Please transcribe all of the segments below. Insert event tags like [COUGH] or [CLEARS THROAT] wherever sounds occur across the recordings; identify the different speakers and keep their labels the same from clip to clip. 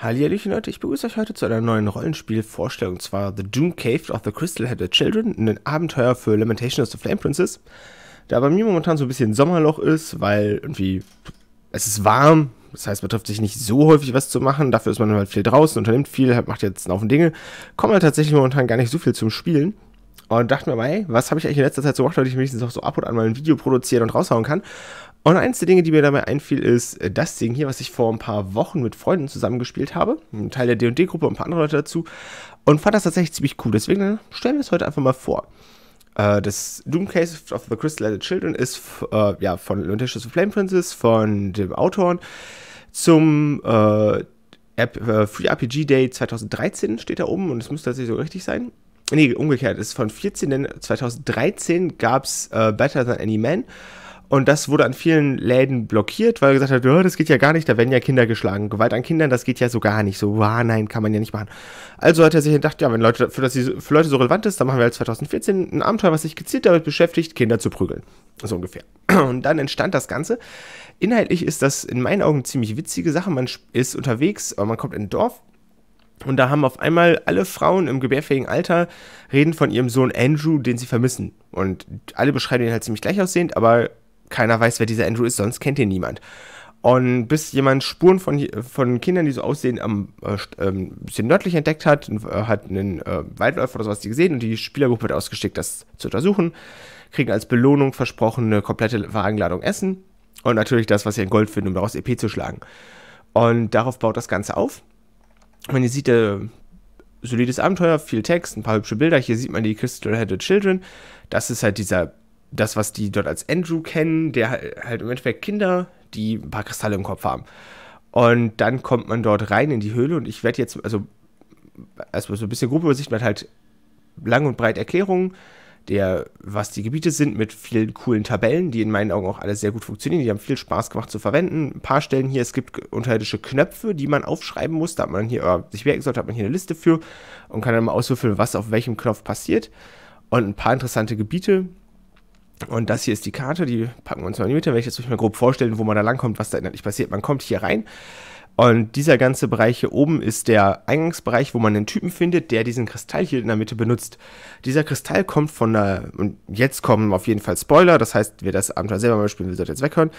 Speaker 1: Hallihallöchen Leute, ich begrüße euch heute zu einer neuen Rollenspielvorstellung, und zwar The Doom Cave of the Crystal-Headed Children, ein Abenteuer für Lamentation of the Flame Princess. Da bei mir momentan so ein bisschen Sommerloch ist, weil irgendwie es ist warm, das heißt, man trifft sich nicht so häufig was zu machen, dafür ist man halt viel draußen, unternimmt viel, macht jetzt einen Haufen Dinge, kommt halt tatsächlich momentan gar nicht so viel zum Spielen und dachte mir hey, was habe ich eigentlich in letzter Zeit so gemacht, damit ich mich auch so ab und an mal ein Video produzieren und raushauen kann. Und eins der Dinge, die mir dabei einfiel, ist äh, das Ding hier, was ich vor ein paar Wochen mit Freunden zusammengespielt habe. Ein Teil der D&D-Gruppe und ein paar andere Leute dazu. Und fand das tatsächlich ziemlich cool. Deswegen äh, stellen wir es heute einfach mal vor. Äh, das Doom Case of the Crystal Children ist ja, von Lunatius of Flame Princess, von dem Autoren, zum äh, App, äh, Free RPG Day 2013 steht da oben und es muss tatsächlich so richtig sein nee, umgekehrt, es ist von 14, denn 2013 gab es äh, Better Than Any Man. Und das wurde an vielen Läden blockiert, weil er gesagt hat, oh, das geht ja gar nicht, da werden ja Kinder geschlagen. Gewalt an Kindern, das geht ja so gar nicht. So, ah, nein, kann man ja nicht machen. Also hat er sich gedacht, ja, wenn Leute, für, das, für Leute so relevant ist, dann machen wir halt 2014 ein Abenteuer, was sich gezielt damit beschäftigt, Kinder zu prügeln. So ungefähr. [CLEARS THROAT] Und dann entstand das Ganze. Inhaltlich ist das in meinen Augen ziemlich witzige Sache. Man ist unterwegs, man kommt in ein Dorf, und da haben auf einmal alle Frauen im gebärfähigen Alter reden von ihrem Sohn Andrew, den sie vermissen. Und alle beschreiben ihn halt ziemlich gleich aussehend, aber keiner weiß, wer dieser Andrew ist, sonst kennt ihn niemand. Und bis jemand Spuren von, von Kindern, die so aussehen, am äh, ähm, bisschen nördlich entdeckt hat, äh, hat einen äh, Waldläufer oder sowas die gesehen und die Spielergruppe wird ausgeschickt, das zu untersuchen, kriegen als Belohnung versprochen eine komplette Wagenladung Essen und natürlich das, was sie in Gold finden, um daraus EP zu schlagen. Und darauf baut das Ganze auf man hier sieht, äh, solides Abenteuer, viel Text, ein paar hübsche Bilder. Hier sieht man die Crystal-Headed Children. Das ist halt dieser, das, was die dort als Andrew kennen, der halt im Endeffekt Kinder, die ein paar Kristalle im Kopf haben. Und dann kommt man dort rein in die Höhle und ich werde jetzt, also erstmal so ein bisschen Gruppenübersicht, man hat halt lang und breit Erklärungen, der, was die Gebiete sind, mit vielen coolen Tabellen, die in meinen Augen auch alle sehr gut funktionieren. Die haben viel Spaß gemacht zu verwenden. Ein paar Stellen hier, es gibt unterirdische Knöpfe, die man aufschreiben muss. Da hat man hier, oder sich merken sollte, hat man hier eine Liste für und kann dann mal auswürfeln, was auf welchem Knopf passiert. Und ein paar interessante Gebiete. Und das hier ist die Karte, die packen wir uns mal in die Mitte. Wenn ich jetzt euch mal grob vorstellen, wo man da langkommt, was da inhaltlich passiert. Man kommt hier rein und dieser ganze Bereich hier oben ist der Eingangsbereich, wo man einen Typen findet, der diesen Kristall hier in der Mitte benutzt. Dieser Kristall kommt von einer, und jetzt kommen auf jeden Fall Spoiler, das heißt, wer das Abenteuer selber mal spielen will, sollte jetzt weghören,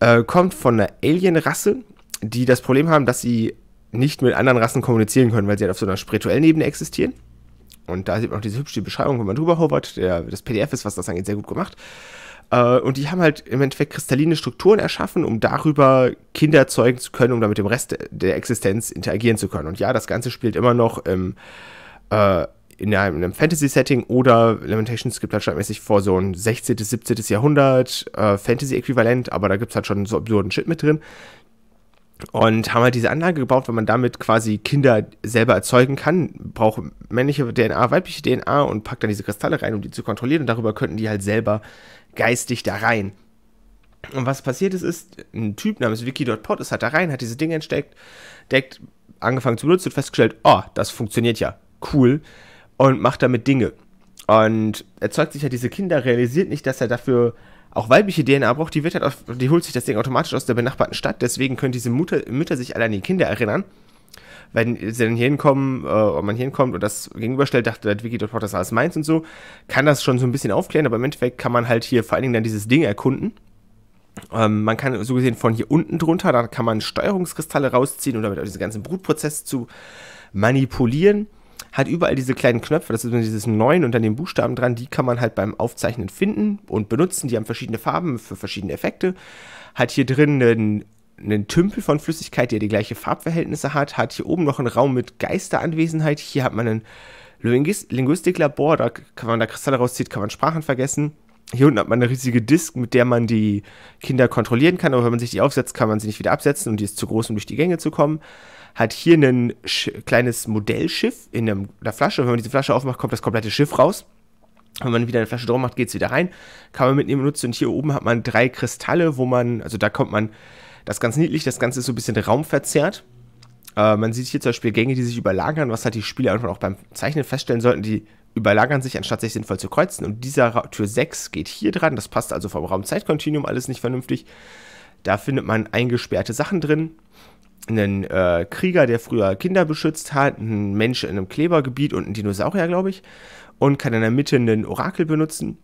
Speaker 1: äh, kommt von einer Alien-Rasse, die das Problem haben, dass sie nicht mit anderen Rassen kommunizieren können, weil sie halt auf so einer spirituellen Ebene existieren. Und da sieht man auch diese hübsche Beschreibung, wenn man drüber hovert. Der, das PDF ist, was das angeht, sehr gut gemacht. Äh, und die haben halt im Endeffekt kristalline Strukturen erschaffen, um darüber Kinder zeugen zu können, um damit dem Rest der Existenz interagieren zu können. Und ja, das Ganze spielt immer noch im, äh, in einem, einem Fantasy-Setting oder Lamentations gibt halt standardmäßig vor so ein 16., 17. Jahrhundert äh, Fantasy-Äquivalent, aber da gibt es halt schon so absurden Shit mit drin und haben halt diese Anlage gebaut, weil man damit quasi Kinder selber erzeugen kann. Braucht männliche DNA, weibliche DNA und packt dann diese Kristalle rein, um die zu kontrollieren. Und darüber könnten die halt selber geistig da rein. Und was passiert ist, ist, ein Typ namens Wiki.pod ist halt da rein, hat diese Dinge entdeckt, deckt, angefangen zu benutzen und festgestellt, oh, das funktioniert ja. Cool. Und macht damit Dinge. Und erzeugt sich ja halt diese Kinder, realisiert nicht, dass er dafür auch weibliche DNA braucht, die wird halt auf, die holt sich das Ding automatisch aus der benachbarten Stadt, deswegen können diese Mutter, Mütter sich alle an die Kinder erinnern. Wenn sie dann hier hinkommen, äh, und man hier hinkommt und das gegenüberstellt, dachte der Wikidot das alles meins und so, kann das schon so ein bisschen aufklären, aber im Endeffekt kann man halt hier vor allen Dingen dann dieses Ding erkunden. Ähm, man kann so gesehen von hier unten drunter, da kann man Steuerungskristalle rausziehen, um damit auch diesen ganzen Brutprozess zu manipulieren hat überall diese kleinen Knöpfe, das ist dieses 9 unter den Buchstaben dran, die kann man halt beim Aufzeichnen finden und benutzen. Die haben verschiedene Farben für verschiedene Effekte. Hat hier drin einen, einen Tümpel von Flüssigkeit, der die gleiche Farbverhältnisse hat. Hat hier oben noch einen Raum mit Geisteranwesenheit. Hier hat man ein Linguist Linguistiklabor, da kann man da Kristalle rauszieht, kann man Sprachen vergessen. Hier unten hat man eine riesige Disk, mit der man die Kinder kontrollieren kann, aber wenn man sich die aufsetzt, kann man sie nicht wieder absetzen und die ist zu groß, um durch die Gänge zu kommen hat hier ein kleines Modellschiff in der Flasche. Wenn man diese Flasche aufmacht, kommt das komplette Schiff raus. Wenn man wieder eine Flasche drum macht, geht es wieder rein. Kann man mitnehmen und nutzen. Und hier oben hat man drei Kristalle, wo man, also da kommt man, das ist ganz niedlich, das Ganze ist so ein bisschen raumverzerrt. Äh, man sieht hier zum Beispiel Gänge, die sich überlagern, was halt die Spieler einfach auch beim Zeichnen feststellen sollten, die überlagern sich, anstatt sich sinnvoll zu kreuzen. Und dieser Ra Tür 6 geht hier dran, das passt also vom raum alles nicht vernünftig. Da findet man eingesperrte Sachen drin einen äh, Krieger, der früher Kinder beschützt hat, einen Mensch in einem Klebergebiet und einen Dinosaurier, glaube ich, und kann in der Mitte einen Orakel benutzen.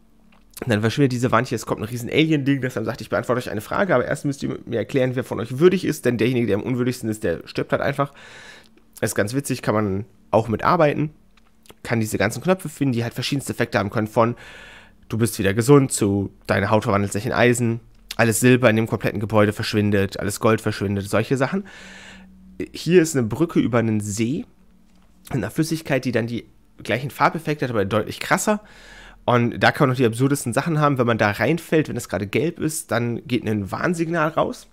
Speaker 1: Und dann verschwindet diese Wand hier, es kommt ein riesen Alien-Ding, das dann sagt, ich beantworte euch eine Frage, aber erst müsst ihr mir erklären, wer von euch würdig ist, denn derjenige, der am unwürdigsten ist, der stirbt halt einfach. Das ist ganz witzig, kann man auch mitarbeiten, kann diese ganzen Knöpfe finden, die halt verschiedenste Effekte haben können von du bist wieder gesund zu deine Haut verwandelt sich in Eisen, alles Silber in dem kompletten Gebäude verschwindet, alles Gold verschwindet, solche Sachen. Hier ist eine Brücke über einen See, in einer Flüssigkeit, die dann die gleichen Farbeffekte hat, aber deutlich krasser. Und da kann man noch die absurdesten Sachen haben, wenn man da reinfällt, wenn es gerade gelb ist, dann geht ein Warnsignal raus,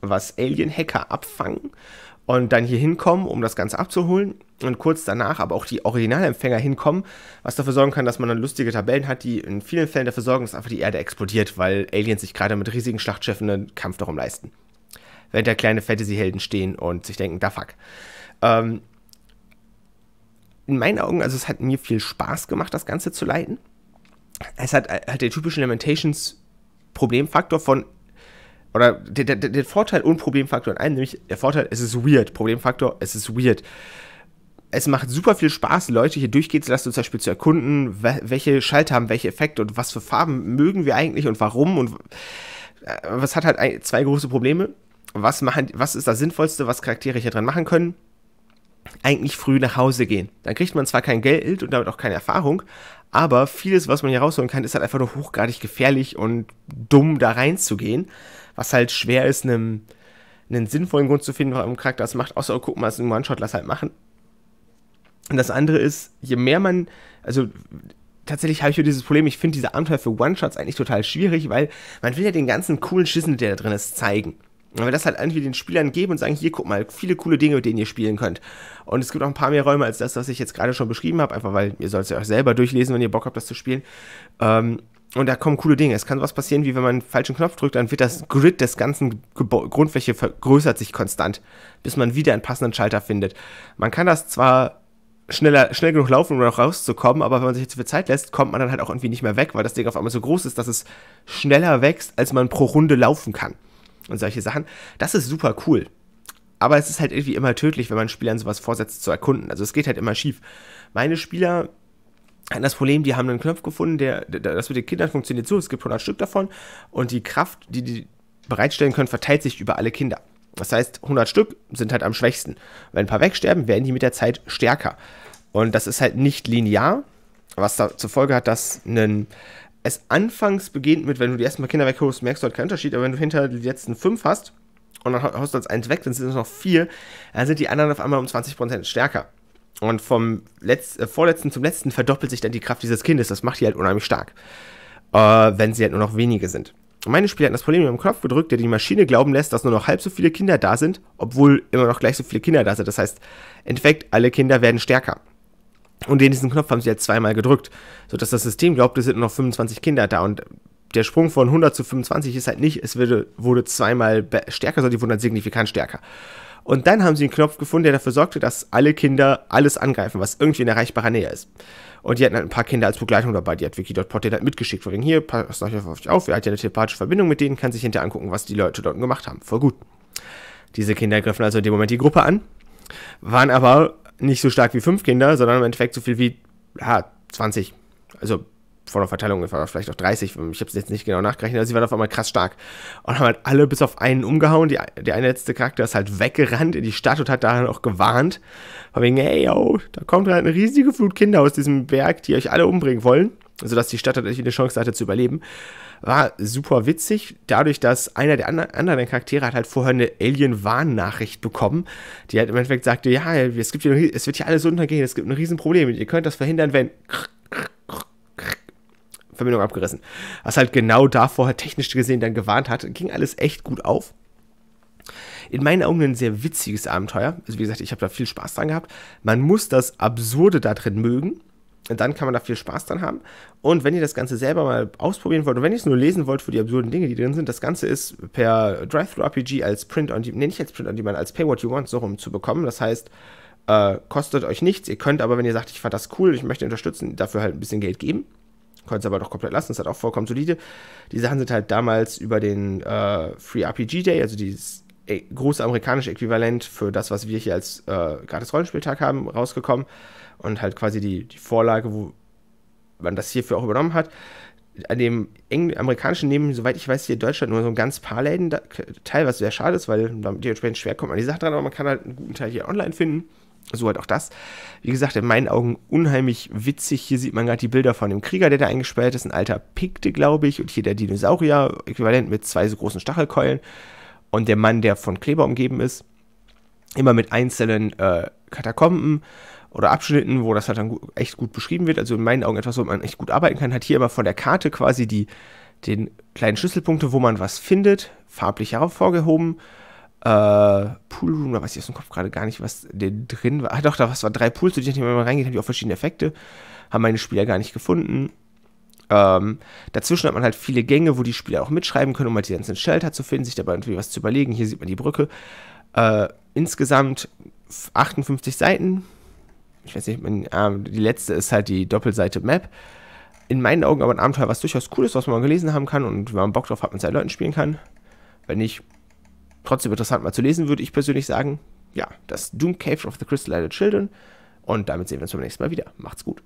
Speaker 1: was Alien-Hacker abfangen und dann hier hinkommen, um das Ganze abzuholen und kurz danach aber auch die Originalempfänger hinkommen, was dafür sorgen kann, dass man dann lustige Tabellen hat, die in vielen Fällen dafür sorgen, dass einfach die Erde explodiert, weil Aliens sich gerade mit riesigen Schlachtschiffen einen Kampf darum leisten. Während da kleine Fantasy-Helden stehen und sich denken, da fuck. Ähm, in meinen Augen, also es hat mir viel Spaß gemacht, das Ganze zu leiten. Es hat halt den typischen Lamentations- Problemfaktor von oder den, den, den, Vorteil und Problemfaktor in einem, nämlich der Vorteil, es ist weird. Problemfaktor, es ist weird. Es macht super viel Spaß, Leute hier durchgehen zu lassen, zum Beispiel zu erkunden, welche Schalter haben welche Effekte und was für Farben mögen wir eigentlich und warum und äh, was hat halt zwei große Probleme. Was, machen, was ist das Sinnvollste, was Charaktere hier dran machen können? Eigentlich früh nach Hause gehen. Dann kriegt man zwar kein Geld und damit auch keine Erfahrung, aber vieles, was man hier rausholen kann, ist halt einfach nur hochgradig gefährlich und dumm da reinzugehen was halt schwer ist, einen, einen sinnvollen Grund zu finden, warum ein Charakter das macht, außer oh, guck mal, dass ein One-Shot das halt machen. Und das andere ist, je mehr man, also tatsächlich habe ich hier dieses Problem, ich finde diese Abenteuer für One-Shots eigentlich total schwierig, weil man will ja den ganzen coolen Schissen, der da drin ist, zeigen. Wenn wir das halt irgendwie den Spielern geben und sagen, hier, guck mal, viele coole Dinge, mit denen ihr spielen könnt. Und es gibt auch ein paar mehr Räume als das, was ich jetzt gerade schon beschrieben habe, einfach weil ihr sollt es ja euch selber durchlesen, wenn ihr Bock habt, das zu spielen. Ähm, und da kommen coole Dinge. Es kann was passieren, wie wenn man einen falschen Knopf drückt, dann wird das Grid des ganzen Gebo Grundfläche vergrößert sich konstant, bis man wieder einen passenden Schalter findet. Man kann das zwar schneller, schnell genug laufen, um noch rauszukommen, aber wenn man sich zu viel Zeit lässt, kommt man dann halt auch irgendwie nicht mehr weg, weil das Ding auf einmal so groß ist, dass es schneller wächst, als man pro Runde laufen kann. Und solche Sachen. Das ist super cool. Aber es ist halt irgendwie immer tödlich, wenn man Spielern sowas vorsetzt zu erkunden. Also es geht halt immer schief. Meine Spieler hatten das Problem, die haben einen Knopf gefunden, der, der das mit den Kindern funktioniert so, es gibt 100 Stück davon und die Kraft, die die bereitstellen können, verteilt sich über alle Kinder. Das heißt, 100 Stück sind halt am schwächsten. Wenn ein paar wegsterben, werden die mit der Zeit stärker. Und das ist halt nicht linear, was da zur Folge hat, dass einen, es anfangs beginnt mit, wenn du die ersten paar Kinder wegholst, merkst du halt keinen Unterschied, aber wenn du hinter die letzten fünf hast und dann haust du als eins weg, dann sind es noch vier, dann sind die anderen auf einmal um 20% stärker. Und vom Letz äh, vorletzten zum letzten verdoppelt sich dann die Kraft dieses Kindes. Das macht die halt unheimlich stark. Äh, wenn sie halt nur noch wenige sind. Und meine Spieler hatten das Problem mit dem Knopf gedrückt, der die Maschine glauben lässt, dass nur noch halb so viele Kinder da sind, obwohl immer noch gleich so viele Kinder da sind. Das heißt, im Endeffekt, alle Kinder werden stärker. Und den diesen Knopf haben sie halt zweimal gedrückt, sodass das System glaubt, es sind nur noch 25 Kinder da. Und der Sprung von 100 zu 25 ist halt nicht, es wurde, wurde zweimal stärker, sondern die wurden halt signifikant stärker. Und dann haben sie einen Knopf gefunden, der dafür sorgte, dass alle Kinder alles angreifen, was irgendwie in erreichbarer Nähe ist. Und die hatten halt ein paar Kinder als Begleitung dabei, die hat Wiki.pot halt mitgeschickt. Von wegen hier, passt euch auf, ihr habt ja eine telepathische Verbindung mit denen, kann sich hinterher angucken, was die Leute dort gemacht haben. Voll gut. Diese Kinder griffen also in dem Moment die Gruppe an, waren aber nicht so stark wie fünf Kinder, sondern im Endeffekt so viel wie ja, 20. Also von der Verteilung war vielleicht auch 30, ich habe es jetzt nicht genau nachgerechnet, aber sie waren auf einmal krass stark und haben halt alle bis auf einen umgehauen. Die, der eine letzte Charakter ist halt weggerannt in die Stadt und hat daran auch gewarnt, von wegen, hey, yo, da kommt halt eine riesige Flut Kinder aus diesem Berg, die euch alle umbringen wollen, sodass also, die Stadt halt natürlich eine Chance hatte zu überleben. War super witzig, dadurch, dass einer der anderen Charaktere hat halt vorher eine Alien-Warnnachricht bekommen, die halt im Endeffekt sagte, ja, es, gibt hier, es wird hier alles untergehen, es gibt ein Riesenproblem, ihr könnt das verhindern, wenn Verbindung abgerissen. Was halt genau davor technisch gesehen dann gewarnt hat, ging alles echt gut auf. In meinen Augen ein sehr witziges Abenteuer. Also wie gesagt, ich habe da viel Spaß dran gehabt. Man muss das Absurde da drin mögen. dann kann man da viel Spaß dran haben. Und wenn ihr das Ganze selber mal ausprobieren wollt und wenn ihr es nur lesen wollt für die absurden Dinge, die drin sind, das Ganze ist per Drive-Thru-RPG als Print on Demand, nee, nicht als Print on Demand, als Pay What You Want so rum zu bekommen. Das heißt, äh, kostet euch nichts. Ihr könnt aber, wenn ihr sagt, ich fand das cool, ich möchte unterstützen, dafür halt ein bisschen Geld geben. Könntest aber doch komplett lassen, ist halt auch vollkommen solide. Die Sachen sind halt damals über den äh, Free RPG Day, also dieses äh, große amerikanische Äquivalent für das, was wir hier als äh, gratis Rollenspieltag haben, rausgekommen. Und halt quasi die, die Vorlage, wo man das hierfür auch übernommen hat an dem Engl amerikanischen nehmen, soweit ich weiß, hier in Deutschland nur so ein ganz paar Läden da, teil, was sehr schade ist, weil dementsprechend schwer kommt man die Sache dran, aber man kann halt einen guten Teil hier online finden so halt auch das. Wie gesagt, in meinen Augen unheimlich witzig. Hier sieht man gerade die Bilder von dem Krieger, der da eingesperrt ist, ein alter Pikte, glaube ich, und hier der Dinosaurier, äquivalent mit zwei so großen Stachelkeulen und der Mann, der von Kleber umgeben ist. Immer mit einzelnen äh, Katakomben oder Abschnitten, wo das halt dann gut, echt gut beschrieben wird. Also in meinen Augen etwas, wo man echt gut arbeiten kann. Hat hier immer von der Karte quasi die den kleinen Schlüsselpunkte, wo man was findet, farblich hervorgehoben äh, Room, da weiß ich aus dem Kopf gerade gar nicht, was der drin war. Ah doch, da was war drei Pools, zu denen ich mal reingeht, haben die auch verschiedene Effekte, haben meine Spieler gar nicht gefunden. Ähm, dazwischen hat man halt viele Gänge, wo die Spieler auch mitschreiben können, um halt die ganzen Shelter zu finden, sich dabei irgendwie was zu überlegen. Hier sieht man die Brücke. Äh, insgesamt 58 Seiten. Ich weiß nicht, mein, äh, die letzte ist halt die Doppelseite Map. In meinen Augen aber ein Abenteuer, was durchaus cool ist, was man mal gelesen haben kann und wenn man Bock drauf hat, mit zwei Leuten spielen kann. Wenn nicht, trotzdem interessant mal zu lesen, würde ich persönlich sagen. Ja, das Doom Cave of the Crystal Children. Und damit sehen wir uns beim nächsten Mal wieder. Macht's gut.